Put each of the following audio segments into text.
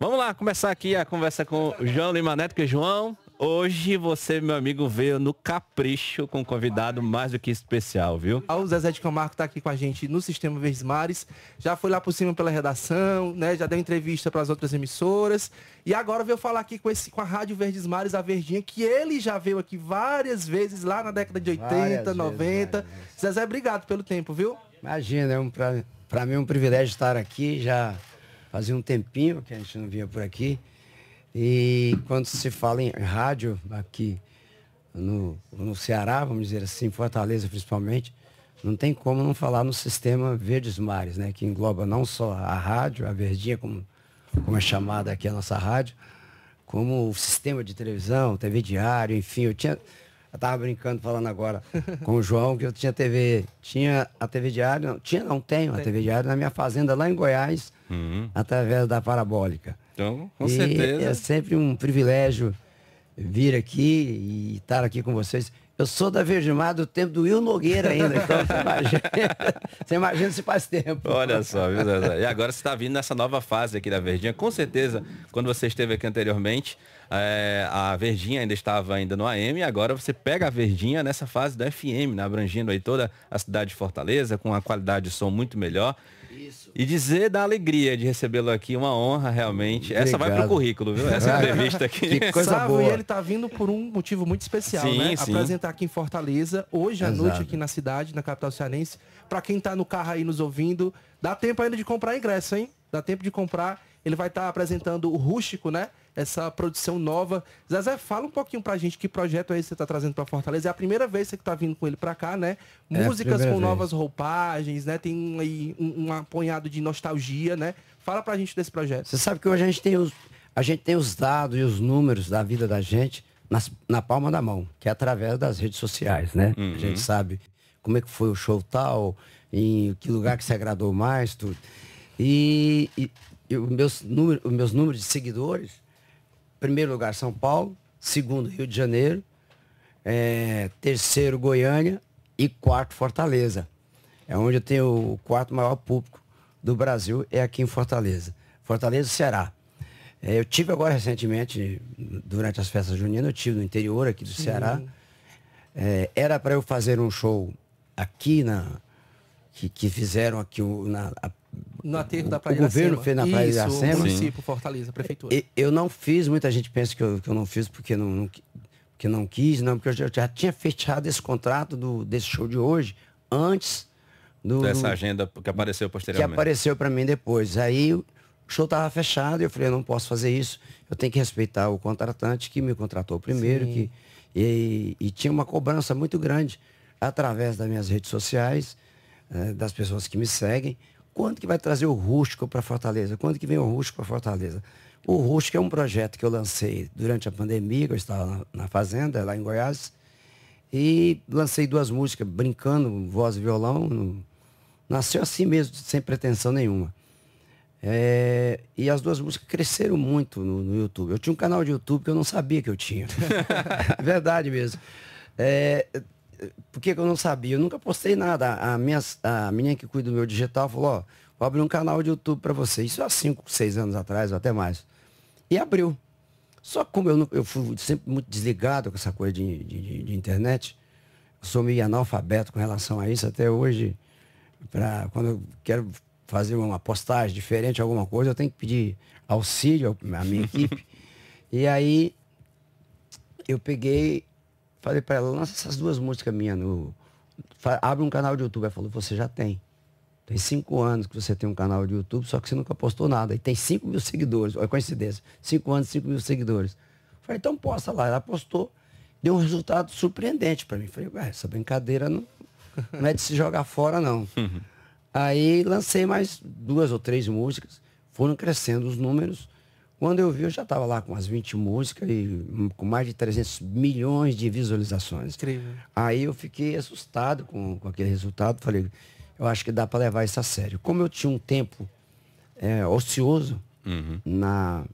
Vamos lá, começar aqui a conversa com o João Lima Neto, que é João, hoje você, meu amigo, veio no capricho com um convidado mais do que especial, viu? Ah, o Zezé de Camargo está aqui com a gente no Sistema Verdes Mares, já foi lá por cima pela redação, né? Já deu entrevista para as outras emissoras e agora veio falar aqui com, esse, com a Rádio Verdes Mares, a Verdinha, que ele já veio aqui várias vezes lá na década de 80, várias 90. Vezes, né, Zezé, obrigado pelo tempo, viu? Imagina, é um para mim é um privilégio estar aqui, já Fazia um tempinho que a gente não vinha por aqui. E quando se fala em rádio aqui no, no Ceará, vamos dizer assim, Fortaleza principalmente, não tem como não falar no sistema Verdes Mares, né? que engloba não só a rádio, a Verdinha, como, como é chamada aqui a nossa rádio, como o sistema de televisão, TV diário, enfim, eu tinha. Eu estava brincando falando agora com o João que eu tinha TV, tinha a TV diário, não, tinha não tenho a TV diário na minha fazenda lá em Goiás, uhum. através da parabólica. Então, com e certeza. É sempre um privilégio vir aqui e estar aqui com vocês. Eu sou da Verde Mar do tempo do Will Nogueira ainda, então você imagina, você imagina se faz tempo. Olha só, viu, Zezé? E agora você está vindo nessa nova fase aqui da Verdinha. Com certeza, quando você esteve aqui anteriormente, é, a Verdinha ainda estava ainda no AM, e agora você pega a Verdinha nessa fase da FM, né? abrangendo aí toda a cidade de Fortaleza, com uma qualidade de som muito melhor. Isso. E dizer da alegria de recebê-lo aqui, uma honra realmente. Obrigado. Essa vai para o currículo, viu? Essa entrevista aqui. Que coisa boa. E ele está vindo por um motivo muito especial, sim, né? Sim. Apresentar aqui em Fortaleza, hoje à noite aqui na cidade, na capital cearense. Para quem está no carro aí nos ouvindo, dá tempo ainda de comprar ingresso, hein? Dá tempo de comprar. Ele vai estar tá apresentando o Rústico, né? essa produção nova. Zezé, fala um pouquinho pra gente que projeto é esse que você tá trazendo pra Fortaleza. É a primeira vez que você tá vindo com ele pra cá, né? É Músicas com vez. novas roupagens, né? Tem aí um, um apanhado de nostalgia, né? Fala pra gente desse projeto. Você sabe que hoje a gente tem os, a gente tem os dados e os números da vida da gente nas, na palma da mão, que é através das redes sociais, né? Uhum. A gente uhum. sabe como é que foi o show tal, em que lugar que se agradou mais, tudo. E, e, e os, meus número, os meus números de seguidores primeiro lugar, São Paulo. Segundo, Rio de Janeiro. É, terceiro, Goiânia. E quarto, Fortaleza. É onde eu tenho o quarto maior público do Brasil, é aqui em Fortaleza. Fortaleza, Ceará. É, eu tive agora recentemente, durante as festas juninas, eu tive no interior aqui do Sim. Ceará. É, era para eu fazer um show aqui na que, que fizeram aqui na, a, no aterro da Praia O governo fez na Praia Isso, de Iracema. O município, Fortaleza, prefeitura. Eu, eu não fiz, muita gente pensa que eu, que eu não fiz porque não, não, porque não quis, não, porque eu já, tinha fechado esse contrato do, desse show de hoje antes do. Dessa do, agenda que apareceu posteriormente. Que apareceu para mim depois. Aí o show tava fechado e eu falei, eu não posso fazer isso. Eu tenho que respeitar o contratante que me contratou primeiro. Que, e, e tinha uma cobrança muito grande através das minhas redes sociais, eh, das pessoas que me seguem. Quando que vai trazer o rústico para Fortaleza? Quando que vem o rústico para Fortaleza? O rústico é um projeto que eu lancei durante a pandemia, que eu estava na, na fazenda, lá em Goiás, e lancei duas músicas, brincando, voz e violão. Nasceu assim mesmo, sem pretensão nenhuma. É, e as duas músicas cresceram muito no, no, YouTube. Eu tinha um canal de YouTube que eu não sabia que eu tinha. É verdade mesmo. É, por que eu não sabia? Eu nunca postei nada. A, minha, a menina que cuida do meu digital falou, ó, vou abrir um canal de YouTube para você. Isso há cinco seis anos atrás, ou até mais. E abriu. Só que como eu, eu fui sempre muito desligado com essa coisa de, de, de internet, eu sou meio analfabeto com relação a isso até hoje. Pra, quando eu quero fazer uma postagem diferente, alguma coisa, eu tenho que pedir auxílio à minha equipe. e aí eu peguei Falei para ela, lança essas duas músicas minhas no. Abre um canal de YouTube. Ela falou, você já tem. Tem cinco anos que você tem um canal de YouTube, só que você nunca postou nada. E tem cinco mil seguidores. Olha coincidência. Cinco anos, cinco mil seguidores. Falei, então posta lá. Ela postou. Deu um resultado surpreendente para mim. Falei, ué, essa brincadeira não, não é de se jogar fora, não. Uhum. Aí lancei mais duas ou três músicas. Foram crescendo os números. Quando eu vi, eu já estava lá com umas 20 músicas e com mais de 300 milhões de visualizações. Incrível. Aí eu fiquei assustado com, com aquele resultado. Falei, eu acho que dá para levar isso a sério. Como eu tinha um tempo é, ocioso uhum. na,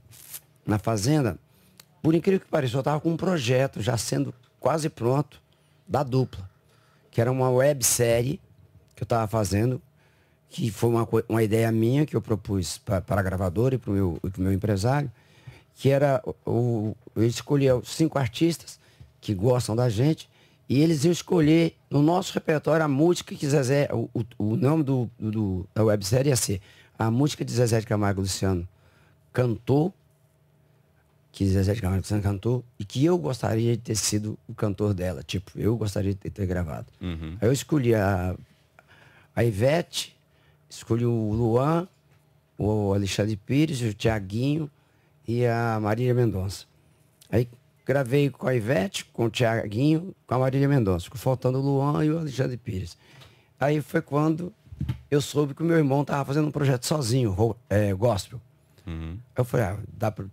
na fazenda, por incrível que pareça, eu estava com um projeto já sendo quase pronto da dupla, que era uma websérie que eu estava fazendo que foi uma, uma ideia minha que eu propus para a gravadora e para o meu, meu empresário, que era o, eu escolher cinco artistas que gostam da gente e eles iam escolher no nosso repertório a música que Zezé, o, o nome do, do, da websérie ia ser a música de Zezé de Camargo Luciano cantou, que Zezé de Camargo Luciano cantou, e que eu gostaria de ter sido o cantor dela, tipo, eu gostaria de ter, ter gravado. Uhum. Aí eu escolhi a, a Ivete, escolhi o Luan, o Alexandre Pires, o Tiaguinho e a Marília Mendonça. Aí gravei com a Ivete, com o Tiaguinho, com a Marília Mendonça. Ficou faltando o Luan e o Alexandre Pires. Aí foi quando eu soube que o meu irmão estava fazendo um projeto sozinho, é, gospel. Uhum. Eu falei, ah, dá para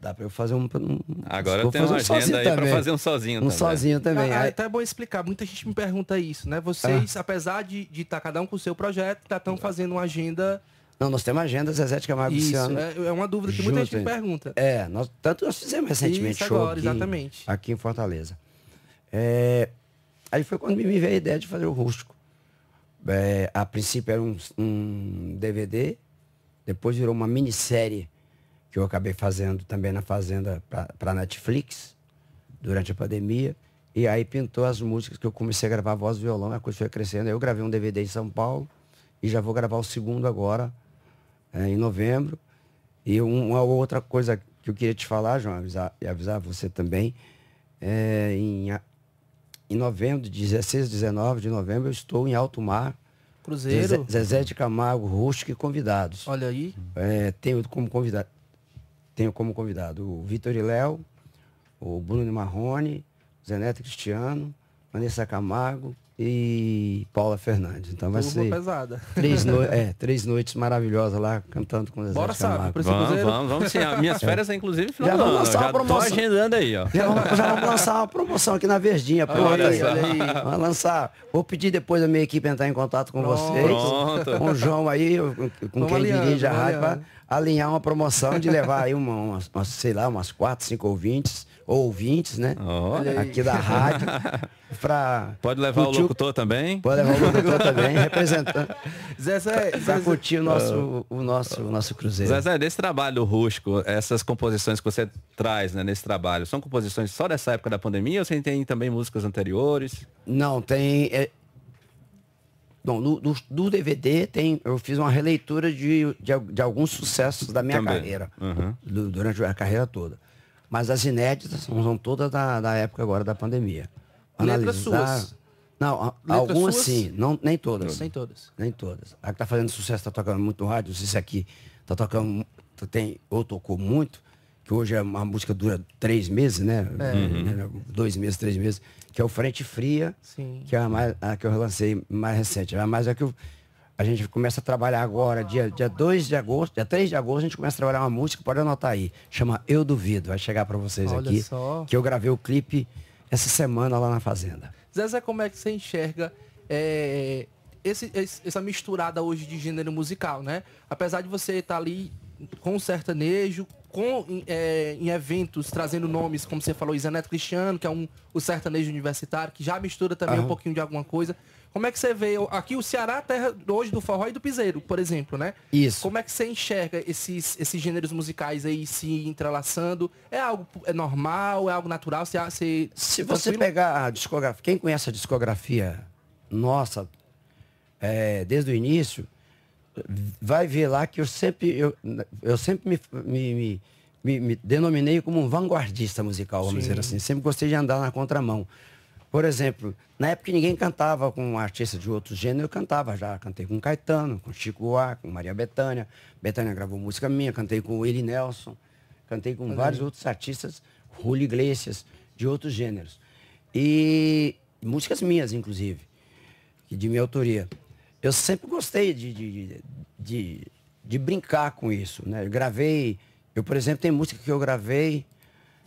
Dá para eu fazer um. um Agora eu tenho uma um agenda aí para fazer um sozinho um também. sozinho também. Ah, é até bom explicar. Muita gente me pergunta isso, né? Vocês, ah. apesar de estar tá cada um com o seu projeto, estão tá fazendo uma agenda. Não, nós temos agenda Zezética Mago Isso, é, é, uma dúvida que muita gente me pergunta. É, nós, tanto nós fizemos recentemente Isso, show agora, aqui, exatamente. aqui em Fortaleza. É, aí foi quando me veio a ideia de fazer o rústico. É, a princípio era um, um DVD, depois virou uma minissérie que eu acabei fazendo também na Fazenda para Netflix, durante a pandemia. E aí pintou as músicas que eu comecei a gravar voz e violão, a coisa foi crescendo. Eu gravei um DVD em São Paulo e já vou gravar o segundo agora, é, em novembro. E uma outra coisa que eu queria te falar, João, avisar, e avisar você também, é, em, em novembro, de 16 19 de novembro, eu estou em alto mar. Cruzeiro. Zezé, de Camargo, Rústico e convidados. Olha aí. É, tenho como convidado tenho como convidado o Vitor e Léo, o Bruno Marrone, Zeneto Cristiano, Vanessa Camargo e Paula Fernandes. Então vai ser pesada. Três, no... é, três noites maravilhosas lá cantando com o Zeneto Bora, Camargo. Sabe, vamos, vamos, vamos sim. Minhas é. férias é inclusive final já do ano. Lançar já uma promoção. agendando aí, ó. Já vamos, já vamos lançar uma promoção aqui na Verdinha. Ah, pô, olha aí, olha aí. Vamos lançar. Vou pedir depois a minha equipe entrar em contato com Pronto. vocês. Pronto. Com o João aí, com quem aliando, dirige a rádio alinhar uma promoção de levar aí uma, uma, uma sei lá, umas quatro, cinco ouvintes, ou ouvintes, né? Oh, aqui da rádio. Pra pode levar o locutor também? Pode levar o locutor também, representando. Zezé, Zezé, curtir o nosso, oh, o nosso, o nosso cruzeiro. Zezé, desse trabalho rústico, essas composições que você traz né, nesse trabalho, são composições só dessa época da pandemia ou você tem também músicas anteriores? Não, tem. É, Bom, do, do, do, DVD tem, eu fiz uma releitura de, de, de alguns sucessos da minha Também. carreira, uhum. do, durante a carreira toda. Mas as inéditas são, são todas da, da época agora da pandemia. Analisar, Letras suas? Não, a, Letras algumas suas? sim, não, nem todas. nem todas. Nem todas. A que está fazendo sucesso está tocando muito rádio, isso aqui está tocando, tem, ou tocou muito, que hoje é uma música dura três meses, né? É. Uhum. Né? Dois meses, três meses, que é o Frente Fria, Sim. que é a, mais, a que eu lancei mais recente. mas é que eu, a gente começa a trabalhar agora, dia, dia 2 de agosto, dia 3 de agosto, a gente começa a trabalhar uma música, pode anotar aí, chama Eu Duvido, vai chegar para vocês Olha aqui, só. que eu gravei o clipe essa semana lá na Fazenda. Zezé, como é que você enxerga é, esse, essa misturada hoje de gênero musical, né? Apesar de você estar tá ali com sertanejo, com, é, em eventos, trazendo nomes, como você falou, Isaneto Cristiano, que é um, o sertanejo universitário, que já mistura também um pouquinho de alguma coisa. Como é que você vê aqui o Ceará, terra hoje do forró e do piseiro, por exemplo, né? Isso. Como é que você enxerga esses, esses gêneros musicais aí se entrelaçando? É algo é normal? É algo natural? Você, você, se você tranquilo? pegar a discografia, quem conhece a discografia nossa é, desde o início, vai ver lá que eu sempre, eu, eu sempre me, me, me, me denominei como um vanguardista musical, vamos Sim. dizer assim. Sempre gostei de andar na contramão. Por exemplo, na época ninguém cantava com artistas de outro gênero, eu cantava já. Cantei com Caetano, com Chico Buarque, com Maria Bethânia. Bethânia gravou música minha, cantei com Willie Nelson, cantei com vários outros artistas, Julio Iglesias, de outros gêneros. E músicas minhas, inclusive, de minha autoria eu sempre gostei de, de, de, de brincar com isso, né? Eu gravei, eu, por exemplo, tem música que eu gravei,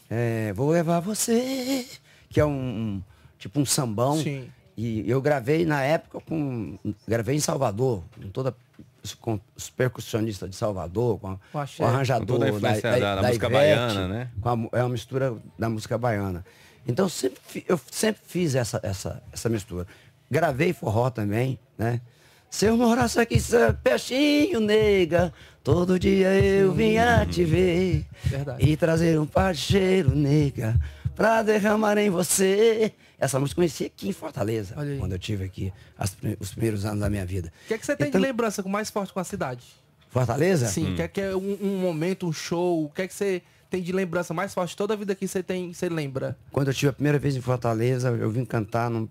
é, Vou Levar Você, que é um, tipo um sambão. Sim. E eu gravei na época com. Gravei em Salvador, com toda com os percussionistas de Salvador, com, a, o arranjador com da, da, da, da, música Ivete, baiana, né? A, é uma mistura da música baiana. Então sempre, eu sempre fiz essa, essa, essa mistura. Gravei forró também, né? Se eu morasse aqui peixinho nega, todo dia eu vinha te ver. Verdade. E trazer um parceiro, nega, pra derramar em você. Essa música eu conheci aqui em Fortaleza, quando eu tive aqui as, os primeiros anos da minha vida. O que, é que você tem então, de lembrança mais forte com a cidade? Fortaleza? Sim, hum. que é, que é um, um momento, um show, o que é que você tem de lembrança mais forte? Toda a vida que você tem, você lembra? Quando eu tive a primeira vez em Fortaleza, eu vim cantar num,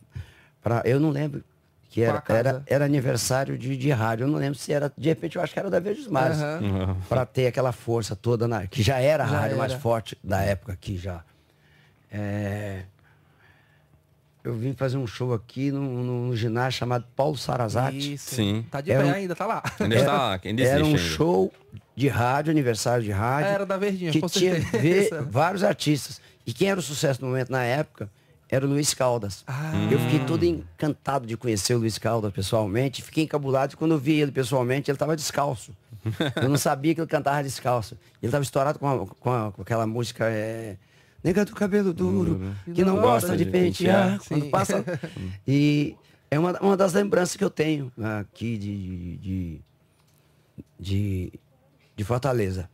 Pra, eu não lembro que era, era, era, aniversário de, de rádio. Eu não lembro se era, de repente eu acho que era da Verdes Mares. Uhum. uhum. Para ter aquela força toda, na, que já era a já rádio era. mais forte da época aqui já. É, eu vim fazer um show aqui no, ginásio chamado Paulo Sarazati. Isso. Sim. Tá de pé ainda, tá lá. Ainda está lá, ainda Era um ainda. show de rádio, aniversário de rádio. era da Verdinha, que tinha ver vários artistas. E quem era o sucesso no momento na época era o Luiz Caldas. Ah. Eu fiquei todo encantado de conhecer o Luiz Caldas pessoalmente. Fiquei encabulado quando eu vi ele pessoalmente, ele estava descalço. Eu não sabia que ele cantava descalço. Ele estava estourado com, a, com, a, com, aquela música. É... Nega do cabelo duro, uhum. que não, não gosta, gosta de, pentear, pentear quando passa. e é uma, uma das lembranças que eu tenho aqui de, de, de, de Fortaleza.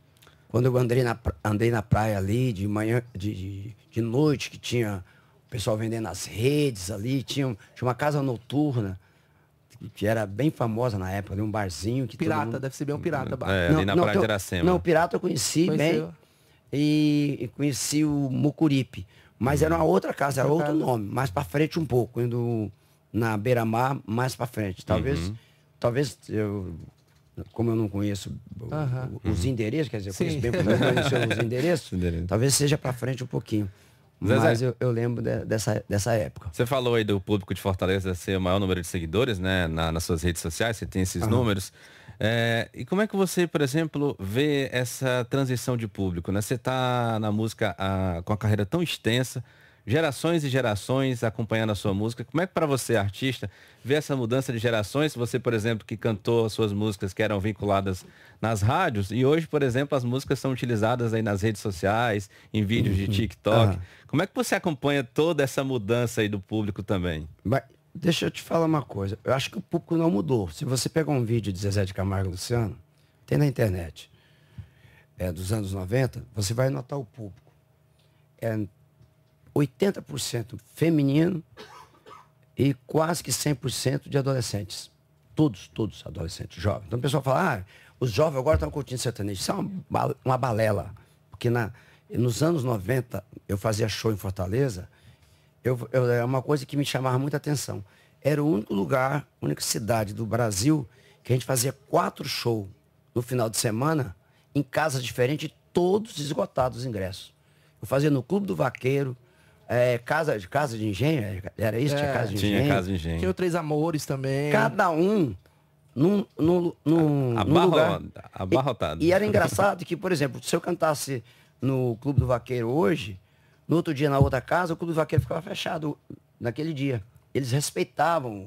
Quando eu andei na, andei na praia ali, de manhã, de, de, de noite, que tinha o pessoal vendendo nas redes ali, tinha, tinha uma casa noturna que era bem famosa na época, um barzinho que pirata mundo... deve ser bem um pirata hum, bar. É, não, ali na não, Praia de Iracema. Não, pirata eu conheci Conheceu. bem e, e, conheci o Mucuripe, mas era uma hum. outra casa, era outro nome, mais para frente um pouco, indo na beira-mar, mais para frente, talvez, uhum. talvez eu como eu não conheço uhum. os endereços, quer dizer, eu conheço bem como eu conheço os endereços, talvez seja para frente um pouquinho. Zezé. Mas eu, eu lembro de, dessa, dessa época. Você falou aí do público de Fortaleza ser o maior número de seguidores, né? Na, nas suas redes sociais, você tem esses números. É, e como é que você, por exemplo, vê essa transição de público? Né? Você está na música a, ah, com a carreira tão extensa, gerações e gerações acompanhando a sua música. Como é que para você, artista, ver essa mudança de gerações? Você, por exemplo, que cantou as suas músicas que eram vinculadas nas rádios e hoje, por exemplo, as músicas são utilizadas aí nas redes sociais, em vídeos de uhum. TikTok. Uhum. Como é que você acompanha toda essa mudança aí do público também? Mas deixa eu te falar uma coisa. Eu acho que o público não mudou. Se você pegar um vídeo de Zezé de Camargo e Luciano, tem na internet, é, dos anos 90, você vai notar o público. É 80% feminino e quase que 100% de adolescentes. Todos, todos adolescentes, jovens. Então o pessoal fala, ah, os jovens agora estão curtindo sertanejo. Isso é uma, uma balela. Porque na, nos anos 90, eu fazia show em Fortaleza, eu, eu, é uma coisa que me chamava muita atenção. Era o único lugar, a única cidade do Brasil que a gente fazia quatro shows no final de semana, em casas diferentes, todos esgotados os ingressos. Eu fazia no Clube do Vaqueiro, é, casa, de, casa de engenho, é, era isso? É, tinha casa de tinha engenho. Casa de engenho. Tinha Três Amores também. Cada um num, num, num, a, num lugar. Abarrotado. E, e era engraçado que, por exemplo, se eu cantasse no Clube do Vaqueiro hoje, no outro dia na outra casa, o Clube do Vaqueiro ficava fechado naquele dia. Eles respeitavam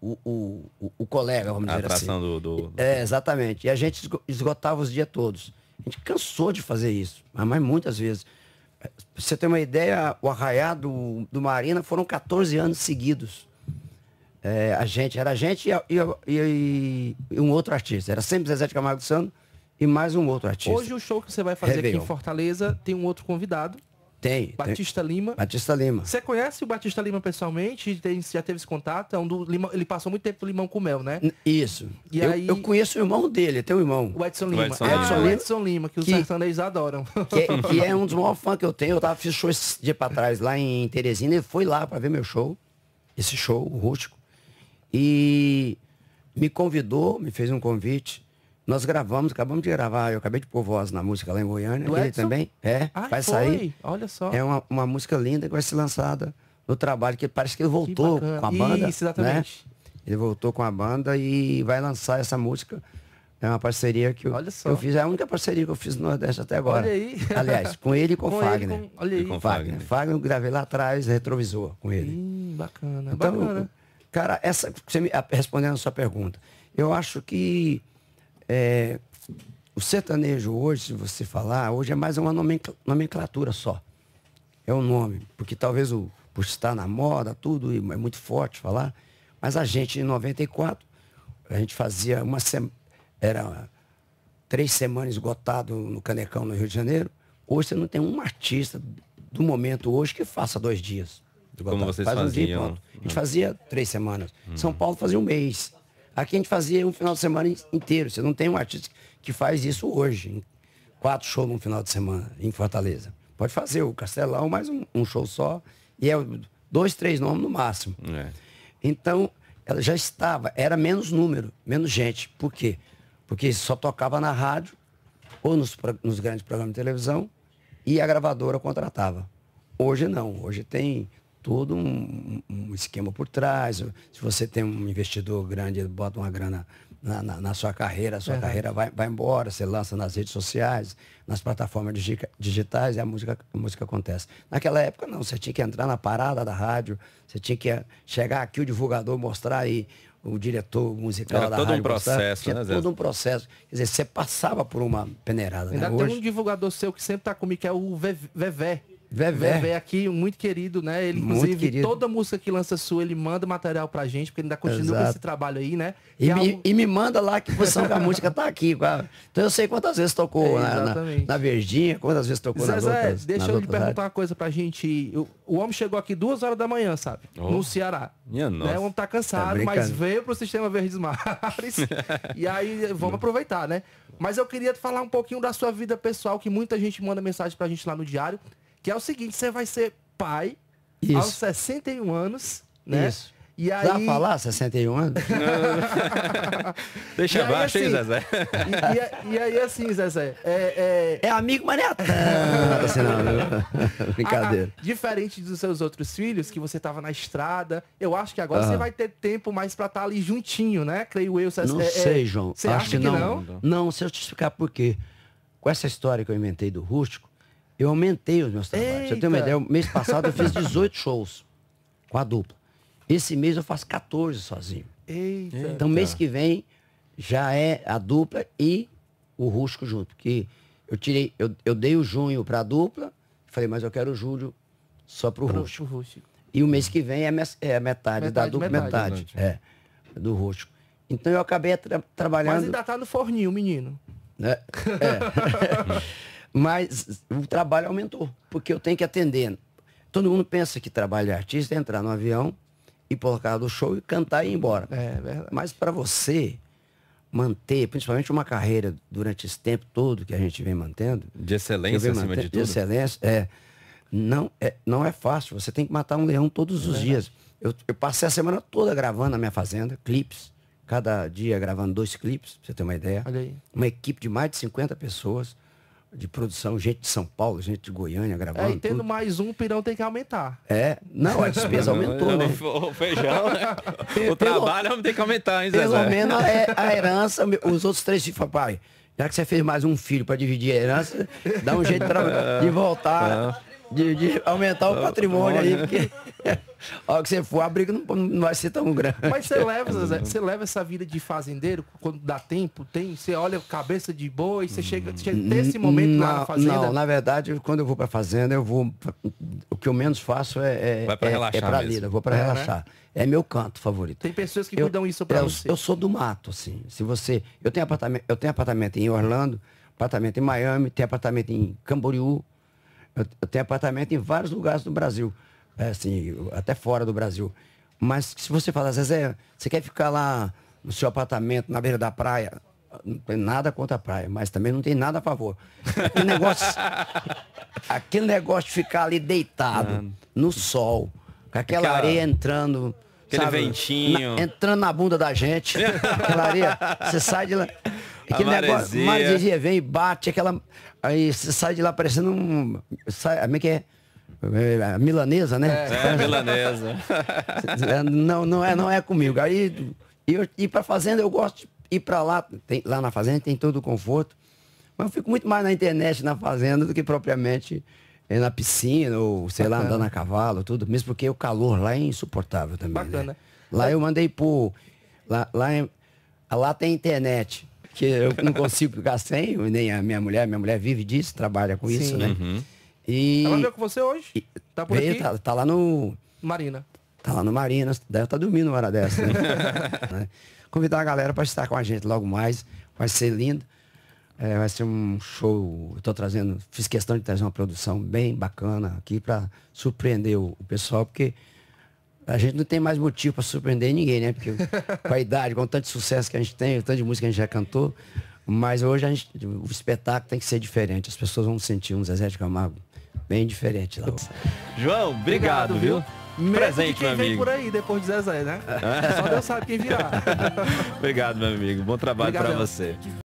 o, o, o, o colega, vamos a dizer assim. A do, do... É, exatamente. E a gente esgotava os dias todos. A gente cansou de fazer isso, mas muitas vezes você tem uma ideia, o Arraiá do, do Marina foram 14 anos seguidos. É, a gente, era a gente e, e, e, um outro artista. Era sempre Zezé de Camargo Sano e mais um outro artista. Hoje o show que você vai fazer Réveillon. aqui em Fortaleza tem um outro convidado, tem. Batista tem. Lima. Batista Lima. Você conhece o Batista Lima pessoalmente? Tem, já teve esse contato? É um do ele passou muito tempo do limão com mel, né? Isso. E eu, aí... eu conheço o irmão dele, tem teu irmão. O Edson é, Lima. O Edson, ah, Lima. Edson, Lima, que, que os sertanejos adoram. Que, que, é um dos maiores fãs que eu tenho. Eu tava, fiz show esse dia pra trás lá em Teresina. Ele foi lá para ver meu show. Esse show, o rústico. E me convidou, me fez um convite. Nós gravamos, acabamos de gravar, eu acabei de pôr voz na música lá em Goiânia, Do ele Edson? também. É, Ai, vai foi. sair. Olha só. É uma, uma música linda que vai ser lançada no trabalho, que parece que ele voltou que com a banda. Isso, né? exatamente. Né? Ele voltou com a banda e vai lançar essa música. É uma parceria que eu, eu, fiz, é a única parceria que eu fiz no Nordeste até agora. Olha aí. Aliás, com ele e com, o Fagner. Ele, com, olha aí. E com Fagner. Fagner, eu gravei lá atrás, retrovisor com ele. Hum, bacana, então, bacana. Cara, essa, você me, respondendo a sua pergunta, eu acho que é, o sertanejo hoje, se você falar, hoje é mais uma nomenclatura só. É o um nome. Porque talvez o, por estar na moda, tudo, é muito forte falar. Mas a gente, em 94, a gente fazia uma semana. Era três semanas esgotado no Canecão, no Rio de Janeiro. Hoje você não tem um artista do momento hoje que faça dois dias. Como vocês Faz faziam? dia, a gente né? fazia três semanas. Hum. São uhum. Paulo fazia um mês. Aqui a gente fazia um final de semana inteiro. Você não tem um artista que faz isso hoje. Quatro shows num final de semana em Fortaleza. Pode fazer o Castelão, mais um, um show só. E é dois, três nomes no máximo. É. Então, ela já estava, era menos número, menos gente. Por quê? Porque só tocava na rádio ou nos, nos grandes programas de televisão e a gravadora contratava. Hoje não. Hoje tem todo um, um, esquema por trás. Se você tem um investidor grande, ele bota uma grana na, na, na sua carreira, a sua é. carreira vai, vai embora, você lança nas redes sociais, nas plataformas digitais, e a música, a música acontece. Naquela época, não, você tinha que entrar na parada da rádio, você tinha que chegar aqui, o divulgador mostrar aí o diretor musical Era da todo rádio, um processo, né, Zé? todo um processo. Quer dizer, você passava por uma peneirada. Né? Ainda né? tem Hoje... um divulgador seu que sempre está comigo, que é o Vevé. Vevé. Vevé aqui, muito querido, né? Ele, muito inclusive, querido. toda música que lança sua, ele manda material pra gente, porque ainda continua Exato. esse trabalho aí, né? E, e, me, algo... e me, manda lá que posição que a música tá aqui. Então eu sei quantas vezes tocou é, na, na, na, Verdinha, quantas vezes tocou Zezé, nas outras, deixa nas eu te perguntar áreas. uma coisa pra gente. O, o, homem chegou aqui duas horas da manhã, sabe? Oh. No Ceará. Minha né? nossa. O homem tá cansado, tá mas veio pro Sistema Verdes Mares. e aí, vamos aproveitar, né? Mas eu queria falar um pouquinho da sua vida pessoal, que muita gente manda mensagem pra gente lá no diário. Que é o seguinte, você vai ser pai Isso. aos 61 anos, né? Isso. E aí... Dá pra falar 61 anos? Deixa e abaixo, aí, assim, hein, Zezé? E, e, e, aí, assim, Zezé... É, é... é amigo, mas não é ah, tá assim, não. Brincadeira. Ah, diferente dos seus outros filhos, que você tava na estrada, eu acho que agora ah. você vai ter tempo mais pra estar tá ali juntinho, né? Creio eu. Cê, não é, é, sei, João. Você acho acha que não? Que não, não sei eu te explicar por quê. Com essa história que eu inventei do rústico, eu aumentei os meus trabalhos. Eita. Você tem uma ideia, mês passado eu fiz 18 shows com a dupla. Esse mês eu faço 14 sozinho. Eita. Então mês que vem já é a dupla e o rusco junto. Que eu tirei, eu, eu dei o junho para a dupla, falei, mas eu quero o julho só para o rústico. E o mês que vem é, a é metade, metade, da dupla, metade, metade é, do rusco. Então eu acabei tra trabalhando. Mas ainda tá no forninho, menino. Né? É. é. Mas o trabalho aumentou, porque eu tenho que atender. Todo mundo pensa que trabalho de artista é entrar no avião e colocar do show e cantar e ir embora. É, é verdade. Mas para você manter, principalmente uma carreira durante esse tempo todo que a gente vem mantendo. De excelência acima cima de tudo. De excelência, é não, é. não é fácil. Você tem que matar um leão todos os é dias. Eu, eu, passei a semana toda gravando na minha fazenda, clipes. Cada dia gravando dois clipes, pra você ter uma ideia. Uma equipe de mais de 50 pessoas de produção, gente de São Paulo, gente de Goiânia gravando. É, e tendo tudo. mais um, o pirão tem que aumentar. É, não, a despesa aumentou, né? O feijão, né? o trabalho pelo, tem que aumentar, hein, Zezé? Pelo menos a, é a herança, os outros três filhos, papai, já que você fez mais um filho para dividir a herança, dá um jeito de, é. de voltar. É de, de aumentar o patrimônio aí, porque a que você for, a briga não, não vai ser tão grande. Mas você leva, você leva essa vida de fazendeiro, quando dá tempo, tem, você olha cabeça de boi, você chega, chega nesse momento lá na fazenda. Não, na verdade, quando eu vou pra fazenda, eu vou. O que eu menos faço é. é vai pra é, relaxar. É pra mesmo. lida, vou pra é, né? relaxar. Né? É meu canto favorito. Tem pessoas que eu, cuidam isso para é, eu, você. Eu sou do mato, assim. Se você. Eu tenho apartamento, eu tenho apartamento em Orlando, apartamento em Miami, tenho apartamento em Camboriú, eu, eu tenho apartamento em vários lugares do Brasil, é, assim, até fora do Brasil. Mas se você fala, Zezé, você quer ficar lá no seu apartamento, na beira da praia? Não tem nada contra a praia, mas também não tem nada a favor. Aquele negócio, aquele negócio de ficar ali deitado, não. Ah. no sol, com aquela, aquela... areia entrando. Aquele sabe, ventinho. Na, entrando na bunda da gente. aquela areia. Você sai de lá. Aquele negócio negócio, maresia vem e bate aquela. Aí sai de lá parecendo um. Sai, como é que é? é milanesa, né? É, é milanesa. É, não, não é, não é comigo. Aí eu ir para fazenda eu gosto de ir para lá, tem, lá na fazenda tem todo o conforto, mas eu fico muito mais na internet na fazenda do que propriamente eh, na piscina ou sei Bacana. lá andando a cavalo, tudo, mesmo porque o calor lá é insuportável também. Né? Bacana. Né? Lá é. eu mandei por lá lá, lá tem internet que eu não consigo ficar sem, nem a minha mulher. Minha mulher vive disso, trabalha com Sim. isso, né? Uhum. E... Ela veio com você hoje? Tá por veio, aqui? Tá, tá, lá no... Marina. Tá lá no Marina. Deve estar tá dormindo uma hora dessa, né? né? Convidar a galera para estar com a gente logo mais. Vai ser lindo. É, vai ser um show. Estou trazendo, fiz questão de trazer uma produção bem bacana aqui para surpreender o, o, pessoal, porque a gente não tem mais motivo para surpreender ninguém, né? Porque com a idade, com tanto sucesso que a gente tem, tanto de música que a gente já cantou, mas hoje a gente, o espetáculo tem que ser diferente. As pessoas vão sentir um Zezé de Camargo bem diferente lá. João, obrigado, obrigado viu? Mesmo Presente, quem meu amigo. Vem por aí depois de Zezé, né? Só Deus sabe quem virá. obrigado, meu amigo. Bom trabalho para você.